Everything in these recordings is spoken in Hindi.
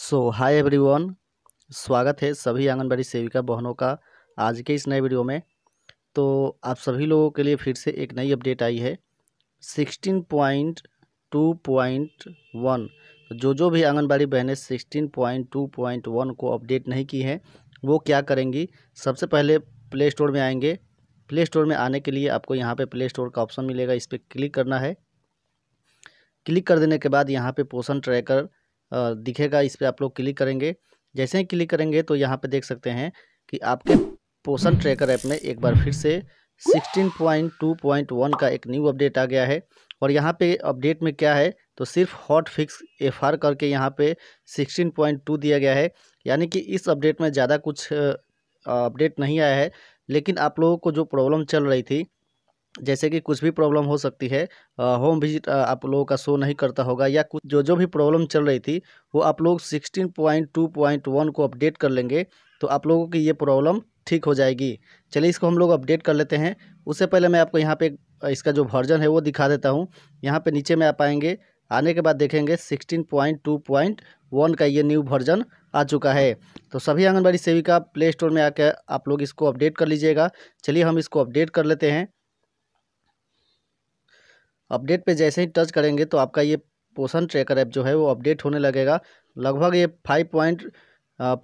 सो हाय एवरीवन स्वागत है सभी आंगनबाड़ी सेविका बहनों का आज के इस नए वीडियो में तो आप सभी लोगों के लिए फिर से एक नई अपडेट आई है sixteen point two point one जो जो भी आंगनबाड़ी बहनें sixteen point two point one को अपडेट नहीं की हैं वो क्या करेंगी सबसे पहले प्ले स्टोर में आएंगे प्ले स्टोर में आने के लिए आपको यहाँ पर प्ले स्टोर का ऑप्शन मिलेगा इस पर क्लिक करना है क्लिक कर देने के बाद यहाँ पे पोषण ट्रैकर दिखेगा इस पर आप लोग क्लिक करेंगे जैसे ही क्लिक करेंगे तो यहाँ पे देख सकते हैं कि आपके पोषण ट्रैकर ऐप में एक बार फिर से 16.2.1 का एक न्यू अपडेट आ गया है और यहाँ पे अपडेट में क्या है तो सिर्फ हॉट फिक्स एफ आर करके यहाँ पे 16.2 दिया गया है यानी कि इस अपडेट में ज़्यादा कुछ अपडेट नहीं आया है लेकिन आप लोगों को जो प्रॉब्लम चल रही थी जैसे कि कुछ भी प्रॉब्लम हो सकती है होम विजिट आप लोगों का शो नहीं करता होगा या कुछ जो जो भी प्रॉब्लम चल रही थी वो आप लोग sixteen point two point one को अपडेट कर लेंगे तो आप लोगों की ये प्रॉब्लम ठीक हो जाएगी चलिए इसको हम लोग अपडेट कर लेते हैं उससे पहले मैं आपको यहाँ पे इसका जो वर्जन है वो दिखा देता हूँ यहाँ पर नीचे में आप आएँगे आने के बाद देखेंगे sixteen point two point one का ये न्यू वर्जन आ चुका है तो सभी आंगनबाड़ी सेविका प्ले स्टोर में आकर आप लोग इसको अपडेट कर लीजिएगा चलिए हम इसको अपडेट कर लेते हैं अपडेट पे जैसे ही टच करेंगे तो आपका ये पोषण ट्रैकर ऐप जो है वो अपडेट होने लगेगा लगभग ये five point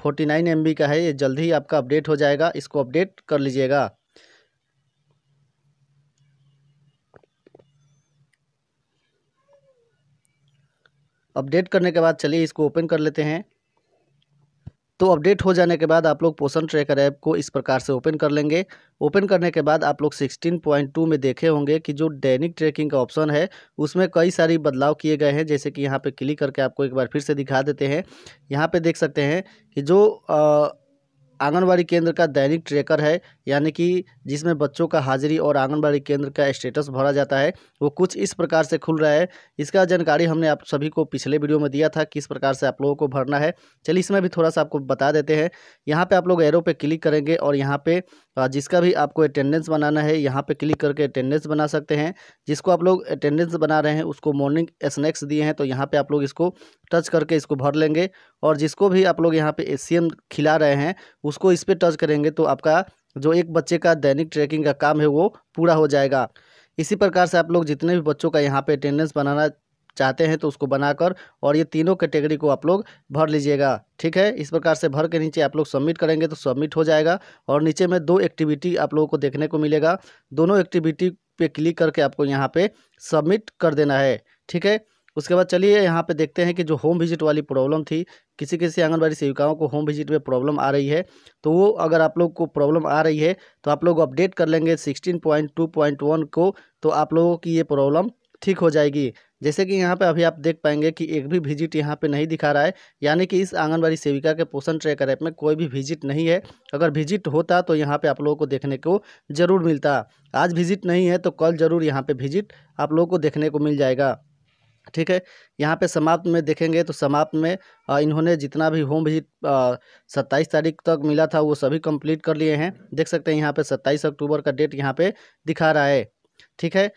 forty nine M का है ये जल्द ही आपका अपडेट हो जाएगा इसको अपडेट कर लीजिएगा अपडेट करने के बाद चलिए इसको ओपन कर लेते हैं तो अपडेट हो जाने के बाद आप लोग पोषण ट्रैकर ऐप को इस प्रकार से ओपन कर लेंगे ओपन करने के बाद आप लोग 16.2 में देखे होंगे कि जो दैनिक ट्रैकिंग का ऑप्शन है उसमें कई सारी बदलाव किए गए हैं जैसे कि यहाँ पे क्लिक करके आपको एक बार फिर से दिखा देते हैं यहाँ पे देख सकते हैं कि जो आ, आंगनबाड़ी केंद्र का दैनिक ट्रेकर है यानी कि जिसमें बच्चों का हाजिरी और आंगनबाड़ी केंद्र का स्टेटस भरा जाता है वो कुछ इस प्रकार से खुल रहा है इसका जानकारी हमने आप सभी को पिछले वीडियो में दिया था किस प्रकार से आप लोगों को भरना है चलिए इसमें भी थोड़ा सा आपको बता देते हैं यहाँ पर आप लोग एरो पर क्लिक करेंगे और यहाँ पर जिसका भी आपको अटेंडेंस बनाना है यहाँ पर क्लिक करके अटेंडेंस बना सकते हैं जिसको आप लोग अटेंडेंस बना रहे हैं उसको मॉर्निंग स्नैक्स दिए हैं तो यहाँ पर आप लोग इसको टच करके इसको भर लेंगे और जिसको भी आप लोग यहाँ पे ए खिला रहे हैं उसको इस पर टच करेंगे तो आपका जो एक बच्चे का दैनिक ट्रैकिंग का काम है वो पूरा हो जाएगा इसी प्रकार से आप लोग जितने भी बच्चों का यहाँ पे अटेंडेंस बनाना चाहते हैं तो उसको बनाकर और ये तीनों कैटेगरी को आप लोग भर लीजिएगा ठीक है इस प्रकार से भर के नीचे आप लोग सबमिट करेंगे तो सबमिट हो जाएगा और नीचे में दो एक्टिविटी आप लोगों को देखने को मिलेगा दोनों एक्टिविटी पे क्लिक करके आपको यहाँ पे सबमिट कर देना है ठीक है उसके बाद चलिए यहाँ पे देखते हैं कि जो होम विजिट वाली प्रॉब्लम थी किसी किसी आंगनबाड़ी सेविकाओं को होम विजिट में प्रॉब्लम आ रही है तो वो अगर आप लोग को प्रॉब्लम आ रही है तो आप लोग अपडेट कर लेंगे sixteen point two point one को तो आप लोगों की ये प्रॉब्लम ठीक हो जाएगी जैसे कि यहाँ पे अभी आप देख पाएंगे कि एक भी विजिट यहाँ पे नहीं दिखा रहा है यानी कि इस आंगनबाड़ी सेविका के पोषण ट्रैकर ऐप में कोई भी विजिट नहीं है अगर विजिट होता तो यहाँ पे आप लोगों को देखने को ज़रूर मिलता आज विजिट नहीं है तो कल ज़रूर यहाँ पे विजिट आप लोगों को देखने को मिल जाएगा ठीक है यहाँ पे समाप्त में देखेंगे तो समाप्त में इन्होंने जितना भी होम विजिट सत्ताईस तारीख तक मिला था वो सभी कंप्लीट कर लिए हैं देख सकते हैं यहाँ पे सत्ताईस अक्टूबर का डेट यहाँ पे दिखा रहा है ठीक है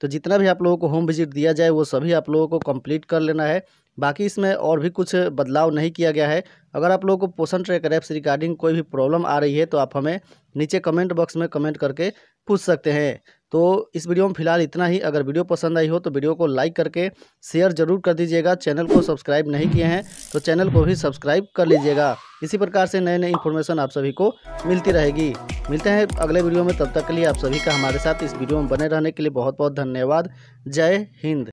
तो जितना भी आप लोगों को होम विजिट दिया जाए वो सभी आप लोगों को कंप्लीट कर लेना है बाकी इसमें और भी कुछ बदलाव नहीं किया गया है अगर आप लोगों को पोषण ट्रैकर ऐप रिगार्डिंग कोई भी प्रॉब्लम आ रही है तो आप हमें नीचे कमेंट बॉक्स में कमेंट करके पूछ सकते हैं तो इस वीडियो में फिलहाल इतना ही अगर वीडियो पसंद आई हो तो वीडियो को लाइक करके शेयर जरूर कर दीजिएगा चैनल को सब्सक्राइब नहीं किए हैं तो चैनल को भी सब्सक्राइब कर लीजिएगा इसी प्रकार से नए नए इन्फॉर्मेशन आप सभी को मिलती रहेगी मिलते हैं अगले वीडियो में तब तक के लिए आप सभी का हमारे साथ इस वीडियो में बने रहने के लिए बहुत बहुत धन्यवाद जय हिंद